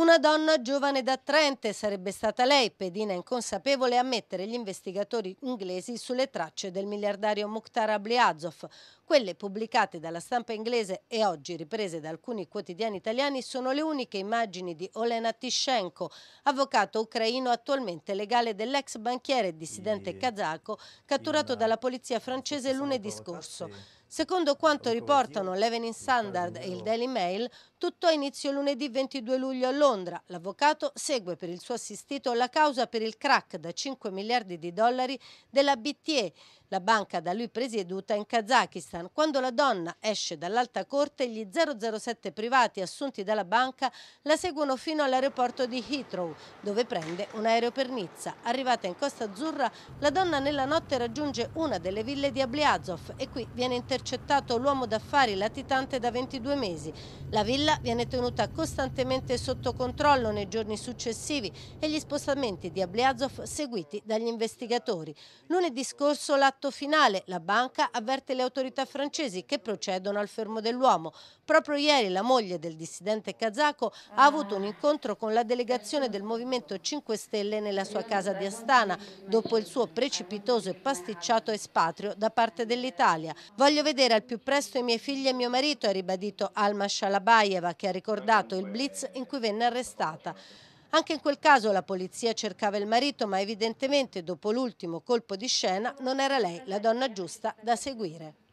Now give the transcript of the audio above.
Una donna giovane da Trente sarebbe stata lei, pedina inconsapevole, a mettere gli investigatori inglesi sulle tracce del miliardario Mukhtar Abliazov. Quelle pubblicate dalla stampa inglese e oggi riprese da alcuni quotidiani italiani sono le uniche immagini di Olena Tishenko, avvocato ucraino attualmente legale dell'ex banchiere e dissidente kazako catturato dalla polizia francese lunedì scorso. Secondo quanto riportano l'Evening Standard e il Daily Mail, tutto ha inizio lunedì 22 luglio a Londra. L'avvocato segue per il suo assistito la causa per il crack da 5 miliardi di dollari della BTE, la banca da lui presieduta in Kazakistan. Quando la donna esce dall'alta corte, gli 007 privati assunti dalla banca la seguono fino all'aeroporto di Heathrow, dove prende un aereo per Nizza. Arrivata in Costa Azzurra, la donna nella notte raggiunge una delle ville di Abliazov e qui viene intercettato l'uomo d'affari latitante da 22 mesi. La villa viene tenuta costantemente sotto controllo nei giorni successivi e gli spostamenti di Abliazov seguiti dagli investigatori. Lunedì scorso la Atto finale, la banca avverte le autorità francesi che procedono al fermo dell'uomo. Proprio ieri la moglie del dissidente kazako ha avuto un incontro con la delegazione del Movimento 5 Stelle nella sua casa di Astana, dopo il suo precipitoso e pasticciato espatrio da parte dell'Italia. Voglio vedere al più presto i miei figli e mio marito, ha ribadito Alma Shalabayeva, che ha ricordato il blitz in cui venne arrestata. Anche in quel caso la polizia cercava il marito, ma evidentemente dopo l'ultimo colpo di scena non era lei la donna giusta da seguire.